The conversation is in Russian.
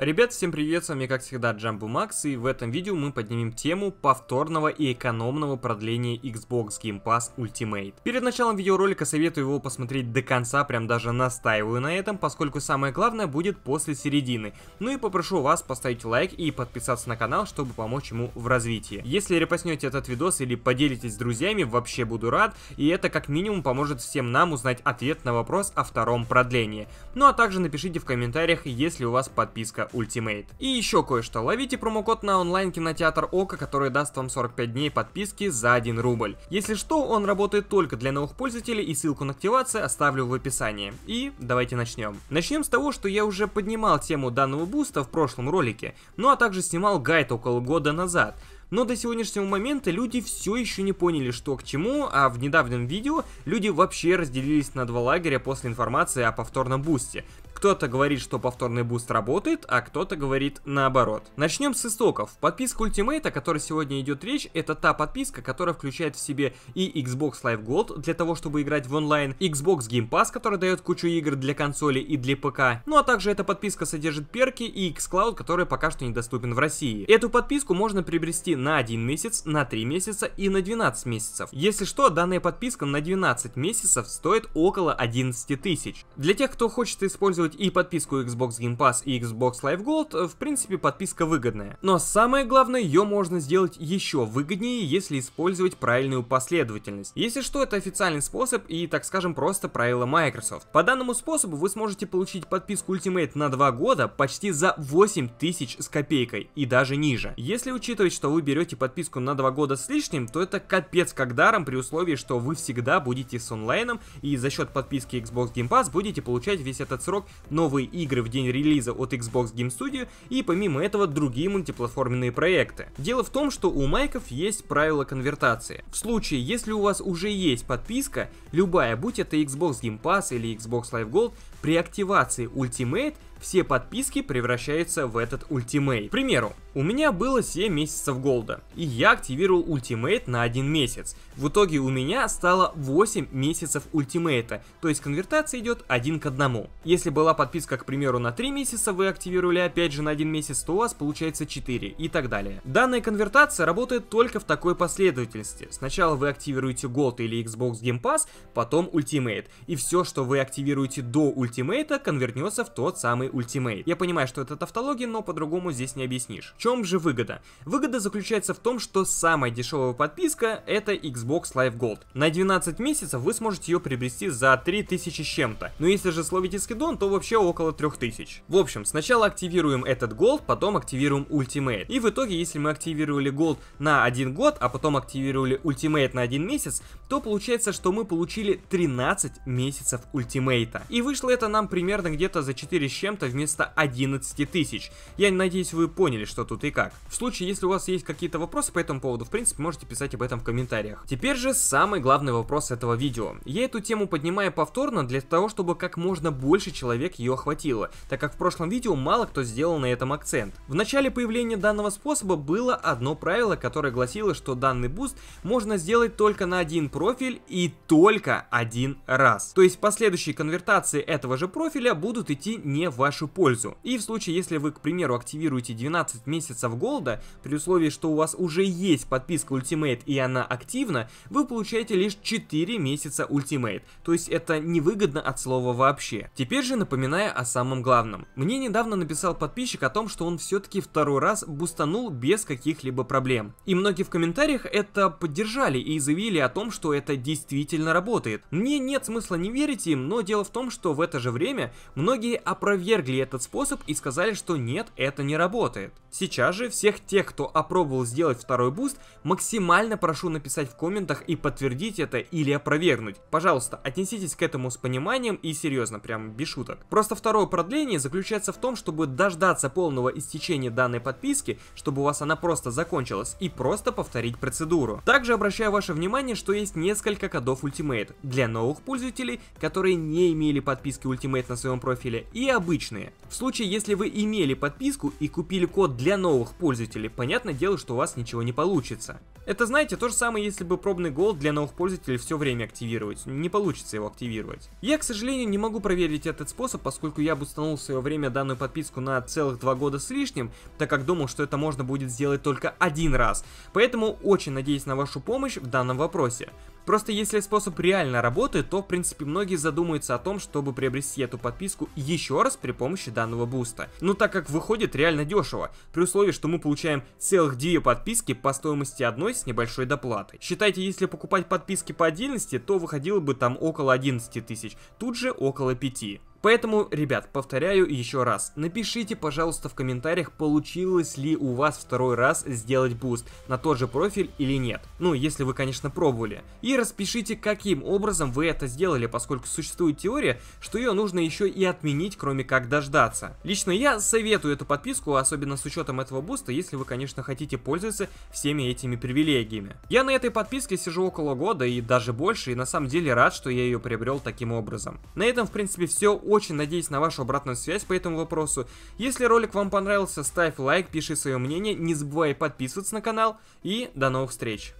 Ребят, всем привет, с вами как всегда Джамбу Макс, и в этом видео мы поднимем тему повторного и экономного продления Xbox Game Pass Ultimate. Перед началом видеоролика советую его посмотреть до конца, прям даже настаиваю на этом, поскольку самое главное будет после середины. Ну и попрошу вас поставить лайк и подписаться на канал, чтобы помочь ему в развитии. Если репостнете этот видос или поделитесь с друзьями, вообще буду рад, и это как минимум поможет всем нам узнать ответ на вопрос о втором продлении. Ну а также напишите в комментариях, если у вас подписка Ultimate. И еще кое-что. Ловите промокод на онлайн-кинотеатр ОКО, который даст вам 45 дней подписки за 1 рубль. Если что, он работает только для новых пользователей, и ссылку на активацию оставлю в описании. И давайте начнем. Начнем с того, что я уже поднимал тему данного буста в прошлом ролике, ну а также снимал гайд около года назад. Но до сегодняшнего момента люди все еще не поняли, что к чему, а в недавнем видео люди вообще разделились на два лагеря после информации о повторном бусте. Кто-то говорит, что повторный буст работает, а кто-то говорит наоборот. Начнем с истоков. Подписка Ultimate, о которой сегодня идет речь, это та подписка, которая включает в себе и Xbox Live Gold для того, чтобы играть в онлайн, Xbox Game Pass, который дает кучу игр для консоли и для ПК, ну а также эта подписка содержит перки и xCloud, который пока что недоступен в России. Эту подписку можно приобрести на 1 месяц, на 3 месяца и на 12 месяцев. Если что, данная подписка на 12 месяцев стоит около 11 тысяч. Для тех, кто хочет использовать использовать и подписку Xbox Game Pass и Xbox Live Gold, э, в принципе подписка выгодная. Но самое главное, ее можно сделать еще выгоднее, если использовать правильную последовательность. Если что, это официальный способ и, так скажем, просто правило Microsoft. По данному способу вы сможете получить подписку Ultimate на 2 года почти за 8000 с копейкой и даже ниже. Если учитывать, что вы берете подписку на 2 года с лишним, то это капец как даром при условии, что вы всегда будете с онлайном и за счет подписки Xbox Game Pass будете получать весь этот срок новые игры в день релиза от Xbox Game Studio и помимо этого другие мультиплатформенные проекты. Дело в том, что у майков есть правила конвертации. В случае, если у вас уже есть подписка, любая, будь это Xbox Game Pass или Xbox Live Gold, при активации Ultimate все подписки превращаются в этот ультимейт. К примеру, у меня было 7 месяцев голда, и я активировал ультимейт на 1 месяц. В итоге у меня стало 8 месяцев ультимейта, то есть конвертация идет один к одному. Если была подписка, к примеру, на 3 месяца, вы активировали опять же на 1 месяц, то у вас получается 4 и так далее. Данная конвертация работает только в такой последовательности. Сначала вы активируете голд или Xbox Game Pass, потом ультимейт. И все, что вы активируете до ультимейта, конвернется в тот самый ультимейт. Я понимаю, что это тавтология, но по-другому здесь не объяснишь. В чем же выгода? Выгода заключается в том, что самая дешевая подписка это Xbox Live Gold. На 12 месяцев вы сможете ее приобрести за 3000 с чем-то. Но если же словите скидон, то вообще около 3000. В общем, сначала активируем этот Gold, потом активируем Ultimate. И в итоге, если мы активировали Gold на 1 год, а потом активировали Ultimate на 1 месяц, то получается, что мы получили 13 месяцев ультимейта. И вышло это нам примерно где-то за 4 с чем-то клиента вместо 11 тысяч. Я надеюсь, вы поняли, что тут и как. В случае, если у вас есть какие-то вопросы по этому поводу, в принципе, можете писать об этом в комментариях. Теперь же самый главный вопрос этого видео. Я эту тему поднимаю повторно для того, чтобы как можно больше человек ее охватило, так как в прошлом видео мало кто сделал на этом акцент. В начале появления данного способа было одно правило, которое гласило, что данный буст можно сделать только на один профиль и только один раз. То есть последующие конвертации этого же профиля будут идти не в ваш вашу пользу. И в случае, если вы, к примеру, активируете 12 месяцев голда при условии, что у вас уже есть подписка Ultimate и она активна, вы получаете лишь 4 месяца Ultimate. То есть это невыгодно от слова вообще. Теперь же напоминая о самом главном. Мне недавно написал подписчик о том, что он все-таки второй раз бустанул без каких-либо проблем. И многие в комментариях это поддержали и заявили о том, что это действительно работает. Мне нет смысла не верить им, но дело в том, что в это же время многие опровергли отвергли этот способ и сказали, что нет, это не работает. Сейчас же всех тех, кто опробовал сделать второй буст, максимально прошу написать в комментах и подтвердить это или опровергнуть. Пожалуйста, отнеситесь к этому с пониманием и серьезно, прям без шуток. Просто второе продление заключается в том, чтобы дождаться полного истечения данной подписки, чтобы у вас она просто закончилась, и просто повторить процедуру. Также обращаю ваше внимание, что есть несколько кодов Ultimate для новых пользователей, которые не имели подписки Ultimate на своем профиле, и обычные. В случае, если вы имели подписку и купили код для новых пользователей, понятное дело, что у вас ничего не получится. Это, знаете, то же самое, если бы пробный голд для новых пользователей все время активировать. Не получится его активировать. Я, к сожалению, не могу проверить этот способ, поскольку я бы установил в свое время данную подписку на целых два года с лишним, так как думал, что это можно будет сделать только один раз. Поэтому очень надеюсь на вашу помощь в данном вопросе. Просто если способ реально работает, то в принципе многие задумаются о том, чтобы приобрести эту подписку еще раз при помощи данного буста. Ну так как выходит реально дешево, при условии, что мы получаем целых две подписки по стоимости одной с небольшой доплатой. Считайте, если покупать подписки по отдельности, то выходило бы там около 11 тысяч, тут же около 5. Поэтому, ребят, повторяю еще раз, напишите, пожалуйста, в комментариях, получилось ли у вас второй раз сделать буст на тот же профиль или нет. Ну, если вы, конечно, пробовали. И распишите, каким образом вы это сделали, поскольку существует теория, что ее нужно еще и отменить, кроме как дождаться. Лично я советую эту подписку, особенно с учетом этого буста, если вы, конечно, хотите пользоваться всеми этими привилегиями. Я на этой подписке сижу около года и даже больше, и на самом деле рад, что я ее приобрел таким образом. На этом, в принципе, все очень надеюсь на вашу обратную связь по этому вопросу. Если ролик вам понравился, ставь лайк, пиши свое мнение, не забывай подписываться на канал и до новых встреч!